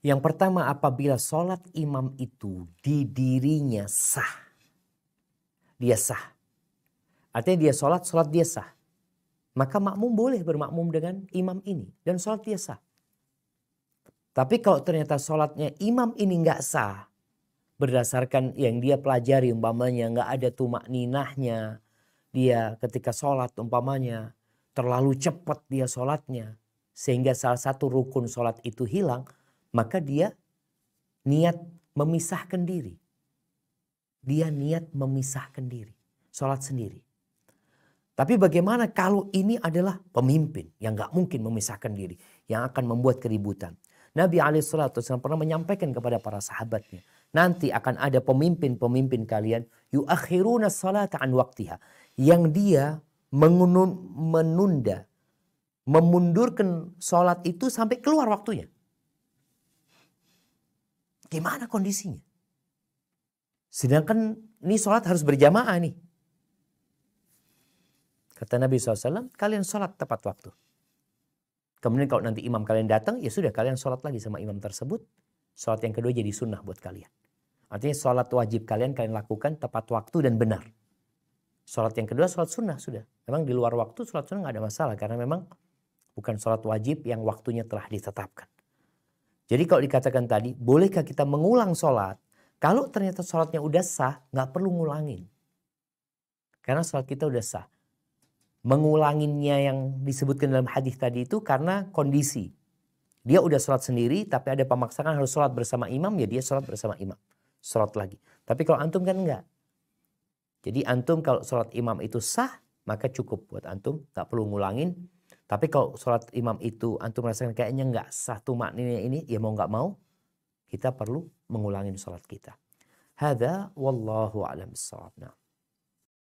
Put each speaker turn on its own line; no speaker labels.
Yang pertama apabila sholat imam itu di dirinya sah. Dia sah. Artinya dia sholat, sholat dia sah. Maka makmum boleh bermakmum dengan imam ini. Dan sholat dia sah. Tapi kalau ternyata sholatnya imam ini nggak sah. Berdasarkan yang dia pelajari umpamanya nggak ada tumak ninahnya. Dia ketika sholat umpamanya terlalu cepat dia sholatnya. Sehingga salah satu rukun sholat itu hilang maka dia niat memisahkan diri. Dia niat memisahkan diri, sholat sendiri. Tapi bagaimana kalau ini adalah pemimpin yang gak mungkin memisahkan diri, yang akan membuat keributan. Nabi Ali yang pernah menyampaikan kepada para sahabatnya, nanti akan ada pemimpin-pemimpin kalian, yuakhiruna salata an waktiha, yang dia menunda, memundurkan sholat itu sampai keluar waktunya. Gimana kondisinya? Sedangkan ini sholat harus berjamaah nih. Kata Nabi SAW, kalian sholat tepat waktu. Kemudian kalau nanti imam kalian datang, ya sudah kalian sholat lagi sama imam tersebut. Sholat yang kedua jadi sunnah buat kalian. Artinya sholat wajib kalian, kalian lakukan tepat waktu dan benar. Sholat yang kedua sholat sunnah sudah. Memang di luar waktu sholat sunnah nggak ada masalah karena memang bukan sholat wajib yang waktunya telah ditetapkan. Jadi kalau dikatakan tadi, bolehkah kita mengulang sholat? Kalau ternyata sholatnya udah sah, nggak perlu ngulangin. Karena sholat kita udah sah. Mengulanginnya yang disebutkan dalam hadis tadi itu karena kondisi. Dia udah sholat sendiri, tapi ada pemaksaan harus sholat bersama imam, ya dia sholat bersama imam. Sholat lagi. Tapi kalau antum kan enggak. Jadi antum kalau sholat imam itu sah, maka cukup buat antum. Gak perlu ngulangin, tapi kalau sholat imam itu antum merasakan kayaknya nggak satu maknanya ini, ya mau nggak mau, kita perlu mengulangi sholat kita. Hada wallahu alam